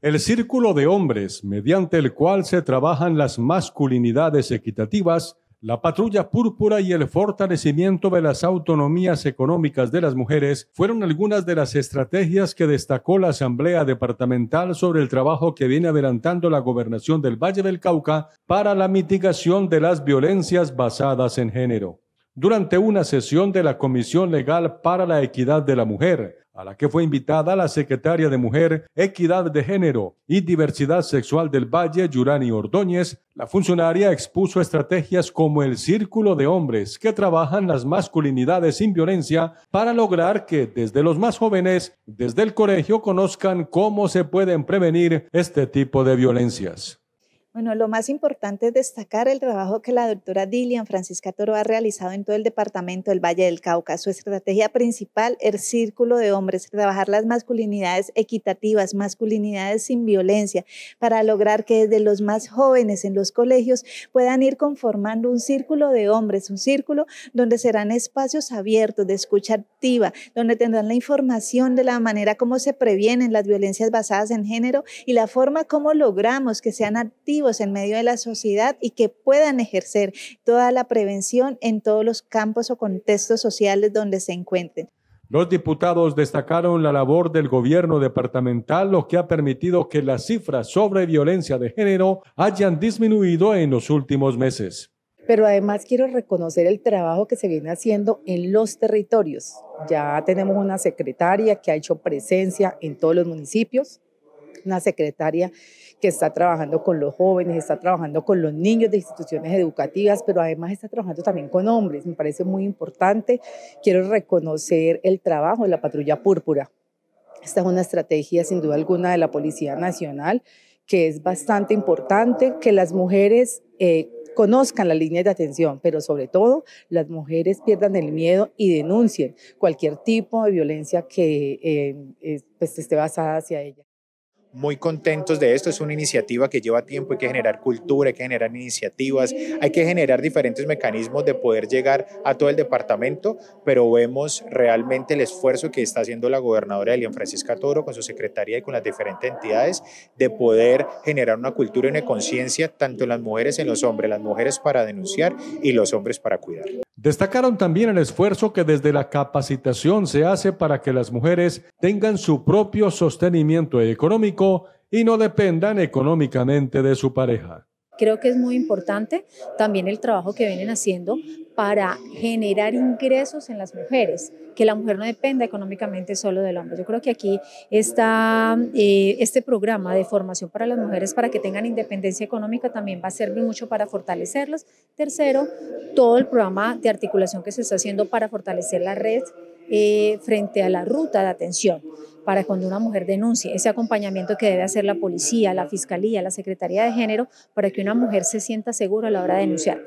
El círculo de hombres, mediante el cual se trabajan las masculinidades equitativas, la patrulla púrpura y el fortalecimiento de las autonomías económicas de las mujeres fueron algunas de las estrategias que destacó la Asamblea Departamental sobre el trabajo que viene adelantando la gobernación del Valle del Cauca para la mitigación de las violencias basadas en género. Durante una sesión de la Comisión Legal para la Equidad de la Mujer, a la que fue invitada la secretaria de Mujer, Equidad de Género y Diversidad Sexual del Valle, Yurani Ordóñez, la funcionaria expuso estrategias como el Círculo de Hombres, que trabajan las masculinidades sin violencia para lograr que desde los más jóvenes, desde el colegio, conozcan cómo se pueden prevenir este tipo de violencias. Bueno, lo más importante es destacar el trabajo que la doctora Dilian Francisca Toro ha realizado en todo el departamento del Valle del Cauca. Su estrategia principal, el círculo de hombres, trabajar las masculinidades equitativas, masculinidades sin violencia, para lograr que desde los más jóvenes en los colegios puedan ir conformando un círculo de hombres, un círculo donde serán espacios abiertos de escucha activa, donde tendrán la información de la manera como se previenen las violencias basadas en género y la forma como logramos que sean activas en medio de la sociedad y que puedan ejercer toda la prevención en todos los campos o contextos sociales donde se encuentren. Los diputados destacaron la labor del gobierno departamental, lo que ha permitido que las cifras sobre violencia de género hayan disminuido en los últimos meses. Pero además quiero reconocer el trabajo que se viene haciendo en los territorios. Ya tenemos una secretaria que ha hecho presencia en todos los municipios una secretaria que está trabajando con los jóvenes, está trabajando con los niños de instituciones educativas, pero además está trabajando también con hombres. Me parece muy importante. Quiero reconocer el trabajo de la patrulla púrpura. Esta es una estrategia sin duda alguna de la Policía Nacional que es bastante importante que las mujeres eh, conozcan las líneas de atención, pero sobre todo las mujeres pierdan el miedo y denuncien cualquier tipo de violencia que eh, pues, esté basada hacia ellas muy contentos de esto. Es una iniciativa que lleva tiempo, hay que generar cultura, hay que generar iniciativas, hay que generar diferentes mecanismos de poder llegar a todo el departamento, pero vemos realmente el esfuerzo que está haciendo la gobernadora Elian Francisca Toro con su secretaría y con las diferentes entidades de poder generar una cultura y una conciencia tanto en las mujeres, en los hombres, las mujeres para denunciar y los hombres para cuidar. Destacaron también el esfuerzo que desde la capacitación se hace para que las mujeres tengan su propio sostenimiento económico y no dependan económicamente de su pareja. Creo que es muy importante también el trabajo que vienen haciendo para generar ingresos en las mujeres, que la mujer no dependa económicamente solo del hombre. Yo creo que aquí está eh, este programa de formación para las mujeres para que tengan independencia económica también va a servir mucho para fortalecerlas. Tercero, todo el programa de articulación que se está haciendo para fortalecer la red eh, frente a la ruta de atención para cuando una mujer denuncie, ese acompañamiento que debe hacer la policía, la fiscalía, la secretaría de género, para que una mujer se sienta segura a la hora de denunciar.